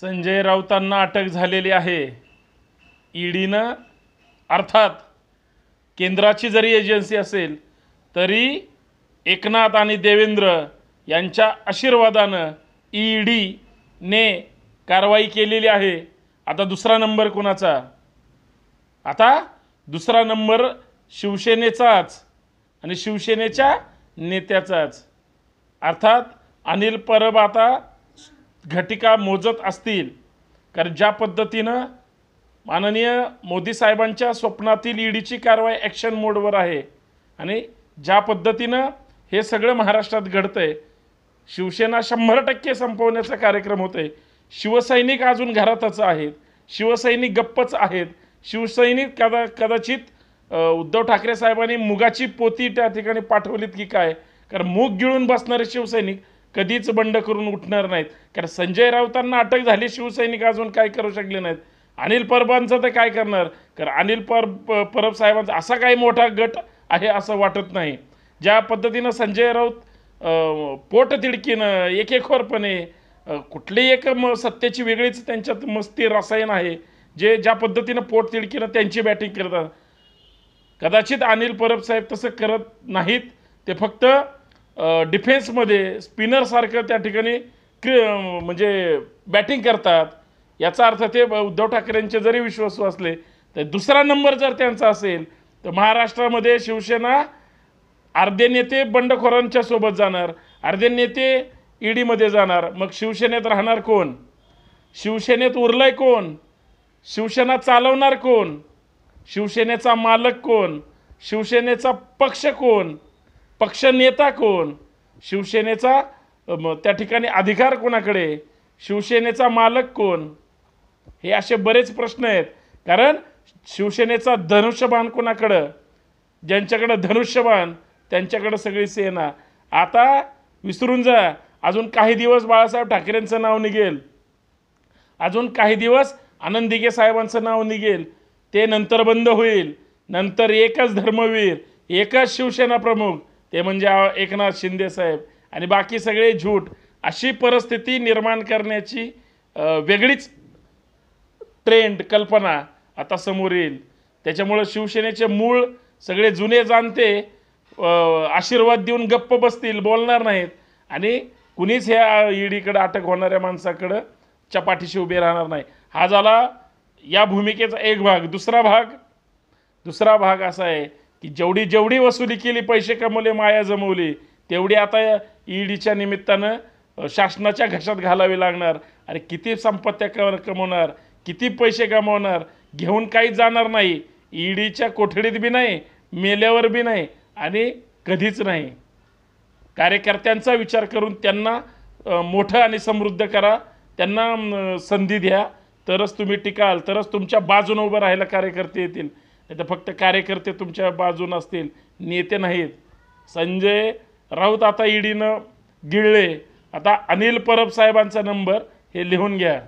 संजय राऊतांना अटक झालेली आहे ईडीनं अर्थात केंद्राची जरी एजन्सी असेल तरी एकनाथ आणि देवेंद्र यांच्या आशीर्वादानं ईडीने कारवाई केलेली आहे आता दुसरा नंबर कोणाचा आता दुसरा नंबर शिवसेनेचाच आणि शिवसेनेच्या नेत्याचाच अर्थात अनिल परब आता घटिका मोजत असतील कारण ज्या पद्धतीनं माननीय मोदी साहेबांच्या स्वप्नातील ईडीची कारवाई ॲक्शन मोडवर आहे आणि ज्या पद्धतीनं हे सगळं महाराष्ट्रात घडतं आहे शिवसेना शंभर टक्के संपवण्याचा कार्यक्रम होतो आहे शिवसैनिक अजून घरातच आहेत शिवसैनिक गप्पच आहेत शिवसैनिक कदा कदाचित उद्धव ठाकरे साहेबांनी मुगाची पोती त्या ठिकाणी पाठवलीत की काय कारण मूग गिळून बसणारे शिवसैनिक कधीच बंड करून उठणार नाहीत कारण संजय राऊतांना अटक झाली शिवसैनिक अजून काय करू शकले नाहीत अनिल परबांचं तर काय करणार कारण अनिल पर परब साहेबांचा असा काही मोठा गट आहे असं वाटत नाही ज्या पद्धतीनं संजय राऊत पोटतिडकीनं एकेखोरपणे कुठली एक म सत्तेची वेगळीच त्यांच्यात मस्ती रसायन आहे जे ज्या पद्धतीनं तिडकीनं त्यांची बॅटिंग करतात कदाचित अनिल परब साहेब तसं करत नाहीत ते फक्त डिफेन्समध्ये स्पिनरसारखं त्या ठिकाणी क्रि म्हणजे बॅटिंग करतात याचा अर्थ ते उद्धव ठाकरेंचे जरी विश्वासू असले तर दुसरा नंबर जर त्यांचा असेल तर महाराष्ट्रामध्ये शिवसेना अर्धे नेते बंडखोरांच्या सोबत जाणार अर्धे नेते ईडीमध्ये e जाणार मग शिवसेनेत राहणार कोण शिवसेनेत उरलंय कोण शिवसेना चालवणार कोण शिवसेनेचा मालक कोण शिवसेनेचा पक्ष कोण पक्षनेता कोण शिवसेनेचा त्या ठिकाणी अधिकार कोणाकडे शिवसेनेचा मालक कोण हे असे बरेच प्रश्न आहेत कारण शिवसेनेचा धनुष्यबाण कोणाकडं ज्यांच्याकडं धनुष्यबाण त्यांच्याकडं सगळी सेना आता विसरून जा अजून काही दिवस बाळासाहेब ठाकरेंचं नाव निघेल अजून काही दिवस आनंद दिगे साहेबांचं नाव निघेल ते नंतर बंद होईल नंतर एकच धर्मवीर एकच शिवसेना प्रमुख ते म्हणजे एकनाथ शिंदे साहेब आणि बाकी सगळे झूट अशी परिस्थिती निर्माण करण्याची वेगळीच ट्रेंड कल्पना आता समोर येईल त्याच्यामुळं शिवसेनेचे मूळ सगळे जुने जाणते आशीर्वाद देऊन गप्प बसतील बोलणार नाहीत आणि कुणीच ह्या ईडीकडं अटक होणाऱ्या माणसाकडं चपाटीशी उभे राहणार नाही हा झाला या भूमिकेचा एक भाग दुसरा भाग दुसरा भाग असा आहे की जेवढी जेवढी वसुली केली पैसे कमवले माया जमवली तेवढी आता ईडीच्या निमित्तानं शासनाच्या घशात घालावी लागणार आणि किती संपत्त्या कम कमवणार किती पैसे कमवणार घेऊन काही जाणार नाही ईडीच्या कोठडीत बी नाही मेल्यावर बी नाही आणि कधीच नाही कार्यकर्त्यांचा विचार करून त्यांना मोठं आणि समृद्ध करा त्यांना संधी द्या तरच तुम्ही टिकाल तरच तुमच्या बाजूनं उभं राहायला कार्यकर्ते येतील नाही तर फक्त कार्यकर्ते तुमच्या बाजून असतील नेते नाहीत संजय राऊत आता ईडीनं गिळले आता अनिल परब साहेबांचा नंबर हे लिहून घ्या